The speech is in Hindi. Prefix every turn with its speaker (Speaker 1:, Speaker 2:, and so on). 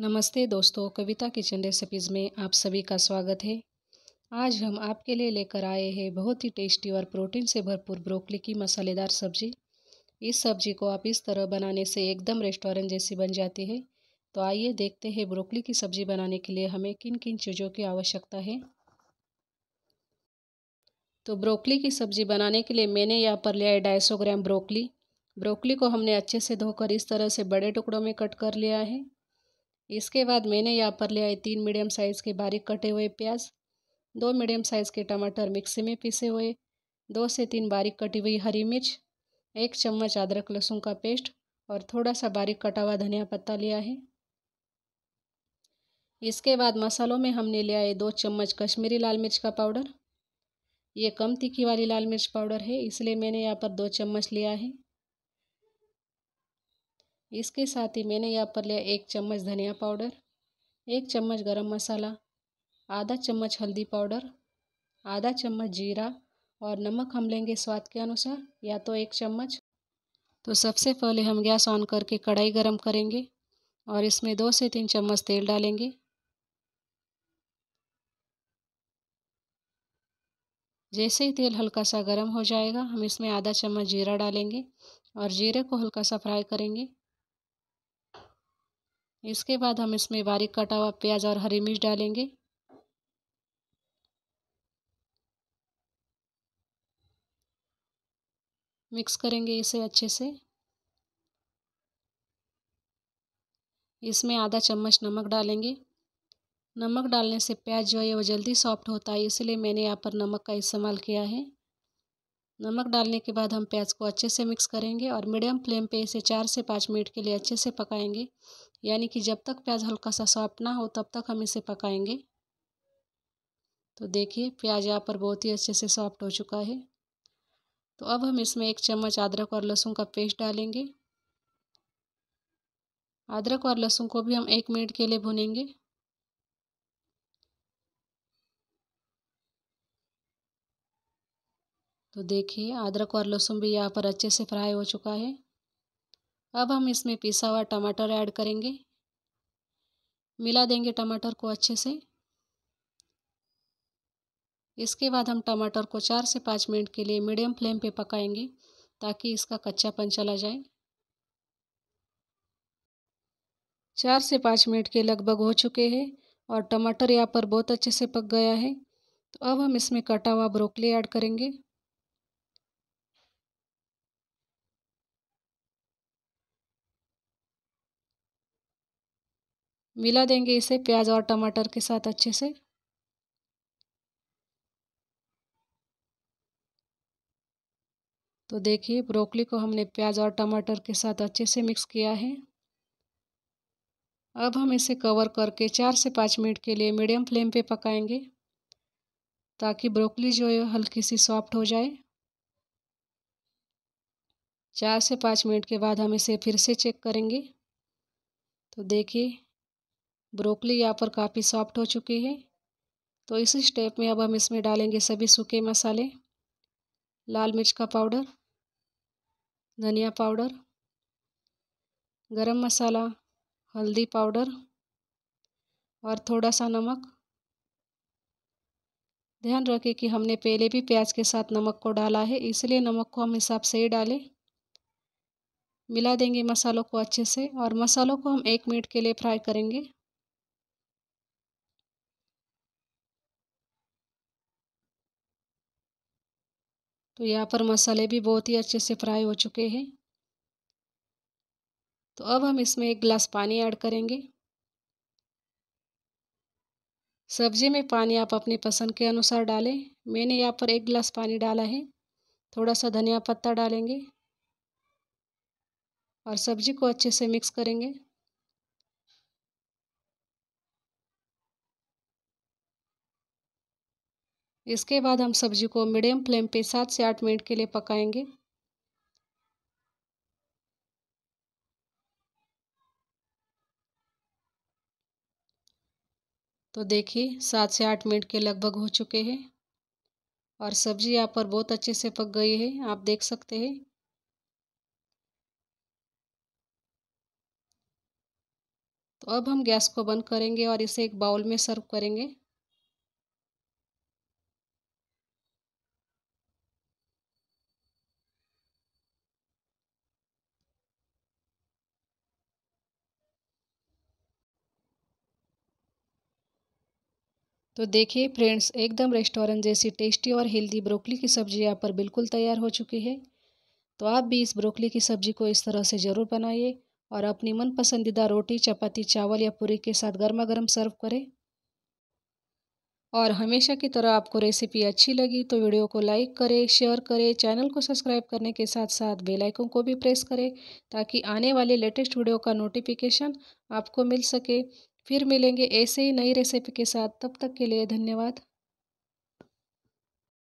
Speaker 1: नमस्ते दोस्तों कविता किचन रेसिपीज़ में आप सभी का स्वागत है आज हम आपके लिए लेकर आए हैं बहुत ही टेस्टी और प्रोटीन से भरपूर ब्रोकली की मसालेदार सब्जी इस सब्जी को आप इस तरह बनाने से एकदम रेस्टोरेंट जैसी बन जाती है तो आइए देखते हैं ब्रोकली की सब्जी बनाने के लिए हमें किन किन चीज़ों की आवश्यकता है तो ब्रोकली की सब्जी बनाने के लिए मैंने यहाँ पर लिया है ढाई ग्राम ब्रोकली ब्रोकली को हमने अच्छे से धोकर इस तरह से बड़े टुकड़ों में कट कर लिया है इसके बाद मैंने यहाँ पर लिया आए तीन मीडियम साइज़ के बारीक कटे हुए प्याज दो मीडियम साइज़ के टमाटर मिक्सी में पीसे हुए दो से तीन बारीक कटी हुई हरी मिर्च एक चम्मच अदरक लहसुन का पेस्ट और थोड़ा सा बारीक कटा हुआ धनिया पत्ता लिया है इसके बाद मसालों में हमने लिया है दो चम्मच कश्मीरी लाल मिर्च का पाउडर ये कम तीखी वाली लाल मिर्च पाउडर है इसलिए मैंने यहाँ पर दो चम्मच लिया है इसके साथ ही मैंने यहाँ पर लिया एक चम्मच धनिया पाउडर एक चम्मच गरम मसाला आधा चम्मच हल्दी पाउडर आधा चम्मच जीरा और नमक हम लेंगे स्वाद के अनुसार या तो एक चम्मच तो सबसे पहले हम गैस ऑन करके कढ़ाई गरम करेंगे और इसमें दो से तीन चम्मच तेल डालेंगे जैसे ही तेल हल्का सा गर्म हो जाएगा हम इसमें आधा चम्मच जीरा डालेंगे और जीरे को हल्का सा फ्राई करेंगे इसके बाद हम इसमें बारीक कटा हुआ प्याज और हरी मिर्च डालेंगे मिक्स करेंगे इसे अच्छे से इसमें आधा चम्मच नमक डालेंगे नमक डालने से प्याज जो है वो जल्दी सॉफ्ट होता है इसलिए मैंने यहाँ पर नमक का इस्तेमाल किया है नमक डालने के बाद हम प्याज को अच्छे से मिक्स करेंगे और मीडियम फ्लेम पे इसे चार से पाँच मिनट के लिए अच्छे से पकाएंगे यानी कि जब तक प्याज हल्का सा सॉफ्ट ना हो तब तक हम इसे पकाएंगे तो देखिए प्याज यहाँ पर बहुत ही अच्छे से सॉफ्ट हो चुका है तो अब हम इसमें एक चम्मच अदरक और लहसुन का पेस्ट डालेंगे अदरक और लहसुन को भी हम एक मिनट के लिए भुनेंगे तो देखिए अदरक और लहसुन भी यहाँ पर अच्छे से फ्राई हो चुका है अब हम इसमें पिसा हुआ टमाटर ऐड करेंगे मिला देंगे टमाटर को अच्छे से इसके बाद हम टमाटर को चार से पाँच मिनट के लिए मीडियम फ्लेम पे पकाएंगे ताकि इसका कच्चापन चला जाए चार से पाँच मिनट के लगभग हो चुके हैं और टमाटर यहाँ पर बहुत अच्छे से पक गया है तो अब हम इसमें कटा हुआ ब्रोकली ऐड करेंगे मिला देंगे इसे प्याज और टमाटर के साथ अच्छे से तो देखिए ब्रोकली को हमने प्याज और टमाटर के साथ अच्छे से मिक्स किया है अब हम इसे कवर करके चार से पाँच मिनट के लिए मीडियम फ्लेम पे पकाएंगे ताकि ब्रोकली जो है हल्की सी सॉफ्ट हो जाए चार से पाँच मिनट के बाद हम इसे फिर से चेक करेंगे तो देखिए ब्रोकली यहाँ पर काफ़ी सॉफ्ट हो चुकी है तो इसी स्टेप में अब हम इसमें डालेंगे सभी सूखे मसाले लाल मिर्च का पाउडर धनिया पाउडर गरम मसाला हल्दी पाउडर और थोड़ा सा नमक ध्यान रखें कि हमने पहले भी प्याज के साथ नमक को डाला है इसलिए नमक को हम हिसाब से ही डालें मिला देंगे मसालों को अच्छे से और मसालों को हम एक मिनट के लिए फ्राई करेंगे तो यहाँ पर मसाले भी बहुत ही अच्छे से फ्राई हो चुके हैं तो अब हम इसमें एक गिलास पानी ऐड करेंगे सब्जी में पानी आप अपनी पसंद के अनुसार डालें मैंने यहाँ पर एक गिलास पानी डाला है थोड़ा सा धनिया पत्ता डालेंगे और सब्जी को अच्छे से मिक्स करेंगे इसके बाद हम सब्जी को मीडियम फ्लेम पे सात से आठ मिनट के लिए पकाएंगे तो देखिए सात से आठ मिनट के लगभग हो चुके हैं और सब्जी यहाँ पर बहुत अच्छे से पक गई है आप देख सकते हैं तो अब हम गैस को बंद करेंगे और इसे एक बाउल में सर्व करेंगे तो देखिए फ्रेंड्स एकदम रेस्टोरेंट जैसी टेस्टी और हेल्दी ब्रोकली की सब्ज़ी यहाँ पर बिल्कुल तैयार हो चुकी है तो आप भी इस ब्रोकली की सब्ज़ी को इस तरह से ज़रूर बनाइए और अपनी मन पसंदीदा रोटी चपाती चावल या पूरी के साथ गर्मा गर्म सर्व करें और हमेशा की तरह आपको रेसिपी अच्छी लगी तो वीडियो को लाइक करें शेयर करें चैनल को सब्सक्राइब करने के साथ साथ बेल आइकन को भी प्रेस करें ताकि आने वाले लेटेस्ट वीडियो का नोटिफिकेशन आपको मिल सके फिर मिलेंगे ऐसे ही नई रेसिपी के साथ तब तक के लिए धन्यवाद